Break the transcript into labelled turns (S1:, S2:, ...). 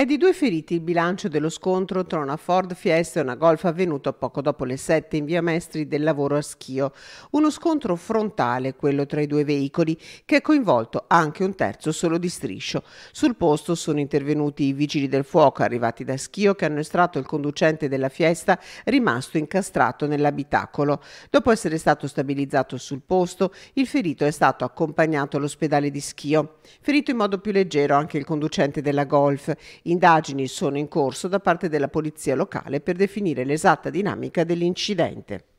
S1: È di due feriti il bilancio dello scontro tra una Ford Fiesta e una Golf avvenuto poco dopo le 7 in via Mestri del lavoro a Schio. Uno scontro frontale, quello tra i due veicoli, che ha coinvolto anche un terzo solo di striscio. Sul posto sono intervenuti i vigili del fuoco arrivati da Schio che hanno estratto il conducente della Fiesta rimasto incastrato nell'abitacolo. Dopo essere stato stabilizzato sul posto, il ferito è stato accompagnato all'ospedale di Schio. Ferito in modo più leggero anche il conducente della Golf. Indagini sono in corso da parte della polizia locale per definire l'esatta dinamica dell'incidente.